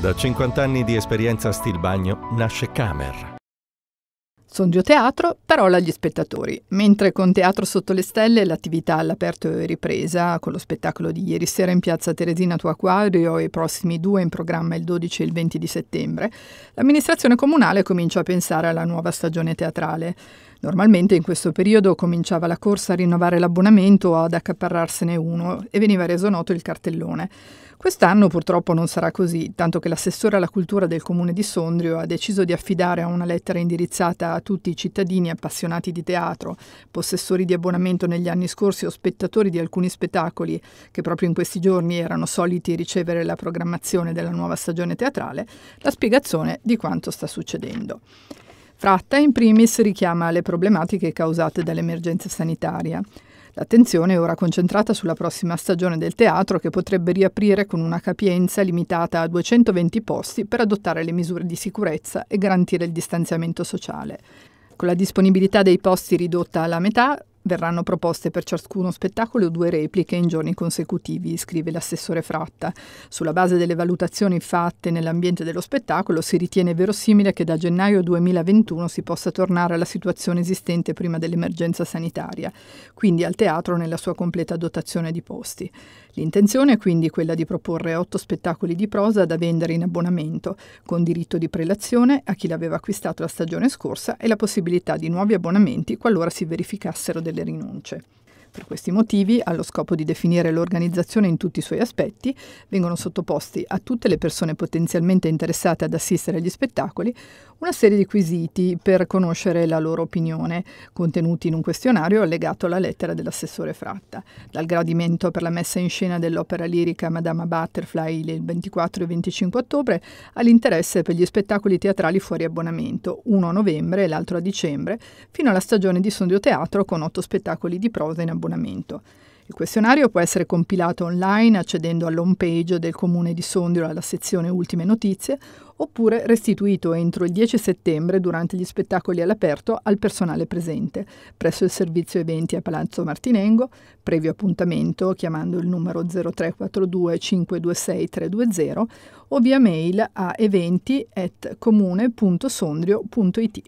Da 50 anni di esperienza a Stilbagno nasce Camer. Sondio Teatro, parola agli spettatori. Mentre con Teatro Sotto le Stelle l'attività all'aperto è ripresa, con lo spettacolo di ieri sera in piazza Teresina Tuo Acquario e i prossimi due in programma il 12 e il 20 di settembre, l'amministrazione comunale comincia a pensare alla nuova stagione teatrale. Normalmente in questo periodo cominciava la corsa a rinnovare l'abbonamento o ad accaparrarsene uno e veniva reso noto il cartellone. Quest'anno purtroppo non sarà così, tanto che l'assessore alla cultura del comune di Sondrio ha deciso di affidare a una lettera indirizzata a tutti i cittadini appassionati di teatro, possessori di abbonamento negli anni scorsi o spettatori di alcuni spettacoli che proprio in questi giorni erano soliti ricevere la programmazione della nuova stagione teatrale, la spiegazione di quanto sta succedendo. Fratta in primis richiama le problematiche causate dall'emergenza sanitaria. L'attenzione è ora concentrata sulla prossima stagione del teatro che potrebbe riaprire con una capienza limitata a 220 posti per adottare le misure di sicurezza e garantire il distanziamento sociale. Con la disponibilità dei posti ridotta alla metà, Verranno proposte per ciascuno spettacolo due repliche in giorni consecutivi, scrive l'assessore Fratta. Sulla base delle valutazioni fatte nell'ambiente dello spettacolo si ritiene verosimile che da gennaio 2021 si possa tornare alla situazione esistente prima dell'emergenza sanitaria, quindi al teatro nella sua completa dotazione di posti. L'intenzione è quindi quella di proporre otto spettacoli di prosa da vendere in abbonamento, con diritto di prelazione a chi l'aveva acquistato la stagione scorsa e la possibilità di nuovi abbonamenti qualora si verificassero delle delle rinunce. Per questi motivi, allo scopo di definire l'organizzazione in tutti i suoi aspetti, vengono sottoposti a tutte le persone potenzialmente interessate ad assistere agli spettacoli una serie di quesiti per conoscere la loro opinione, contenuti in un questionario allegato alla lettera dell'assessore Fratta, dal gradimento per la messa in scena dell'opera lirica Madama Butterfly il 24 e 25 ottobre all'interesse per gli spettacoli teatrali fuori abbonamento, uno a novembre e l'altro a dicembre, fino alla stagione di sondio teatro con otto spettacoli di prosa in abbonamento abbonamento. Il questionario può essere compilato online accedendo all'home page del comune di Sondrio alla sezione Ultime notizie oppure restituito entro il 10 settembre durante gli spettacoli all'aperto al personale presente presso il servizio eventi a Palazzo Martinengo, previo appuntamento chiamando il numero 0342 526 320 o via mail a eventi.comune.sondrio.it.